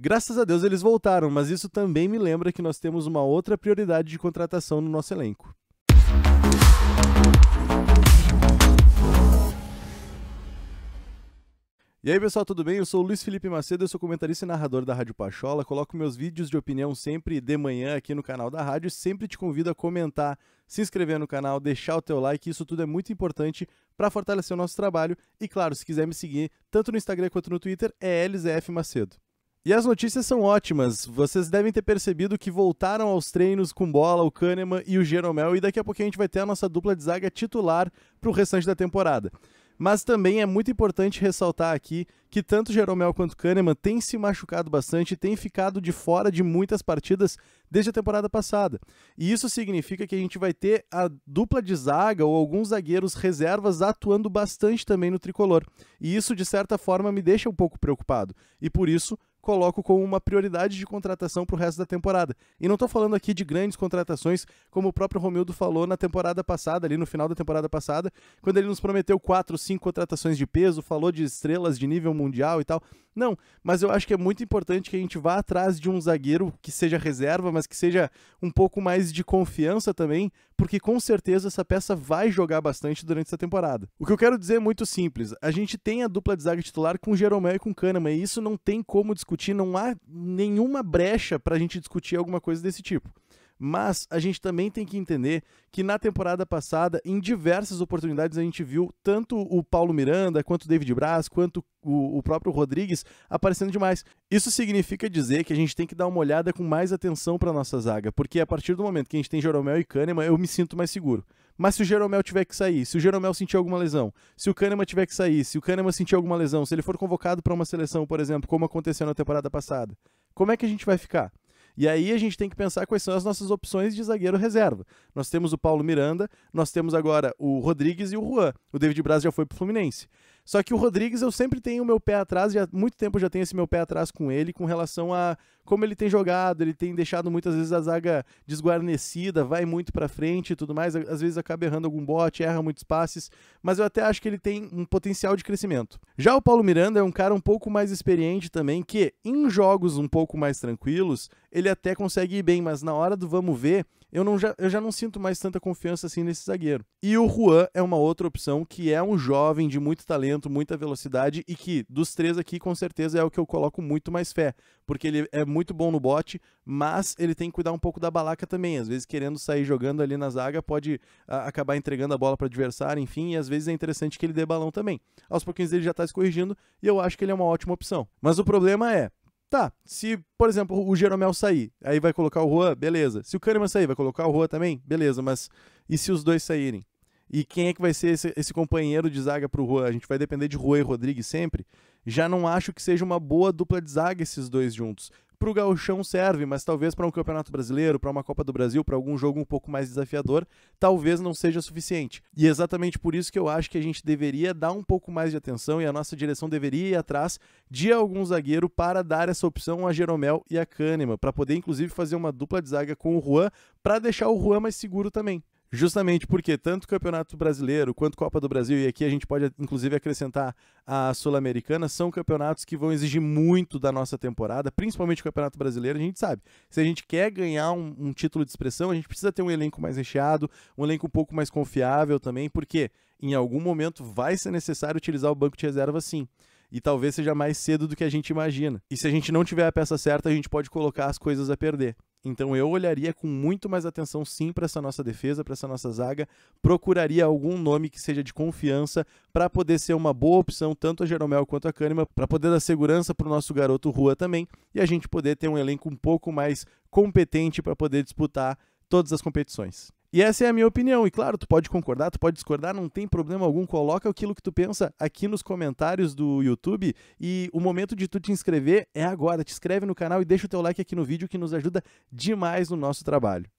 Graças a Deus eles voltaram, mas isso também me lembra que nós temos uma outra prioridade de contratação no nosso elenco. E aí pessoal, tudo bem? Eu sou o Luiz Felipe Macedo, eu sou comentarista e narrador da Rádio Pachola. Coloco meus vídeos de opinião sempre de manhã aqui no canal da rádio e sempre te convido a comentar, se inscrever no canal, deixar o teu like, isso tudo é muito importante para fortalecer o nosso trabalho. E claro, se quiser me seguir tanto no Instagram quanto no Twitter, é LZF Macedo. E as notícias são ótimas. Vocês devem ter percebido que voltaram aos treinos com bola o Kahneman e o Jeromel, e daqui a pouco a gente vai ter a nossa dupla de zaga titular para o restante da temporada. Mas também é muito importante ressaltar aqui que tanto Jeromel quanto Kahneman têm se machucado bastante, têm ficado de fora de muitas partidas desde a temporada passada. E isso significa que a gente vai ter a dupla de zaga ou alguns zagueiros reservas atuando bastante também no tricolor. E isso, de certa forma, me deixa um pouco preocupado. E por isso, coloco como uma prioridade de contratação para o resto da temporada. E não estou falando aqui de grandes contratações, como o próprio Romildo falou na temporada passada, ali no final da temporada passada, quando ele nos prometeu quatro, cinco contratações de peso, falou de estrelas de nível mundial e tal. Não, mas eu acho que é muito importante que a gente vá atrás de um zagueiro que seja reserva, mas que seja um pouco mais de confiança também, porque com certeza essa peça vai jogar bastante durante essa temporada. O que eu quero dizer é muito simples. A gente tem a dupla de zaga titular com Jeromel e com Kahneman, e isso não tem como discutir, não há nenhuma brecha para a gente discutir alguma coisa desse tipo. Mas a gente também tem que entender que na temporada passada, em diversas oportunidades, a gente viu tanto o Paulo Miranda, quanto o David Braz, quanto o, o próprio Rodrigues aparecendo demais. Isso significa dizer que a gente tem que dar uma olhada com mais atenção para nossa zaga, porque a partir do momento que a gente tem Jeromel e Kahneman, eu me sinto mais seguro. Mas se o Jeromel tiver que sair, se o Jeromel sentir alguma lesão, se o Kahneman tiver que sair, se o Kahneman sentir alguma lesão, se ele for convocado para uma seleção, por exemplo, como aconteceu na temporada passada, como é que a gente vai ficar? E aí a gente tem que pensar quais são as nossas opções de zagueiro reserva. Nós temos o Paulo Miranda, nós temos agora o Rodrigues e o Juan. O David Braz já foi pro Fluminense. Só que o Rodrigues eu sempre tenho o meu pé atrás, já muito tempo já tenho esse meu pé atrás com ele, com relação a como ele tem jogado, ele tem deixado muitas vezes a zaga desguarnecida, vai muito para frente e tudo mais, às vezes acaba errando algum bote, erra muitos passes, mas eu até acho que ele tem um potencial de crescimento. Já o Paulo Miranda é um cara um pouco mais experiente também, que em jogos um pouco mais tranquilos, ele até consegue ir bem, mas na hora do vamos ver, eu, não já, eu já não sinto mais tanta confiança assim nesse zagueiro. E o Juan é uma outra opção que é um jovem de muito talento, muita velocidade e que, dos três aqui, com certeza é o que eu coloco muito mais fé. Porque ele é muito bom no bote, mas ele tem que cuidar um pouco da balaca também. Às vezes, querendo sair jogando ali na zaga, pode a, acabar entregando a bola para o adversário, enfim, e às vezes é interessante que ele dê balão também. Aos pouquinhos ele já está se corrigindo e eu acho que ele é uma ótima opção. Mas o problema é, Tá, se, por exemplo, o Jeromel sair, aí vai colocar o Juan, beleza. Se o Kahneman sair, vai colocar o Juan também? Beleza, mas e se os dois saírem? E quem é que vai ser esse, esse companheiro de zaga pro Juan? A gente vai depender de Juan e Rodrigues sempre? Já não acho que seja uma boa dupla de zaga esses dois juntos para o gauchão serve, mas talvez para um campeonato brasileiro, para uma Copa do Brasil, para algum jogo um pouco mais desafiador, talvez não seja suficiente. E é exatamente por isso que eu acho que a gente deveria dar um pouco mais de atenção e a nossa direção deveria ir atrás de algum zagueiro para dar essa opção a Jeromel e a Kahneman, para poder inclusive fazer uma dupla de zaga com o Juan, para deixar o Juan mais seguro também. Justamente porque tanto o Campeonato Brasileiro quanto a Copa do Brasil, e aqui a gente pode inclusive acrescentar a Sul-Americana, são campeonatos que vão exigir muito da nossa temporada, principalmente o Campeonato Brasileiro, a gente sabe. Se a gente quer ganhar um, um título de expressão, a gente precisa ter um elenco mais recheado, um elenco um pouco mais confiável também, porque em algum momento vai ser necessário utilizar o banco de reserva sim e talvez seja mais cedo do que a gente imagina. E se a gente não tiver a peça certa, a gente pode colocar as coisas a perder. Então eu olharia com muito mais atenção sim para essa nossa defesa, para essa nossa zaga, procuraria algum nome que seja de confiança para poder ser uma boa opção tanto a Jeromel quanto a Cânima, para poder dar segurança para o nosso garoto Rua também e a gente poder ter um elenco um pouco mais competente para poder disputar todas as competições. E essa é a minha opinião. E claro, tu pode concordar, tu pode discordar, não tem problema algum. Coloca aquilo que tu pensa aqui nos comentários do YouTube. E o momento de tu te inscrever é agora. Te inscreve no canal e deixa o teu like aqui no vídeo que nos ajuda demais no nosso trabalho.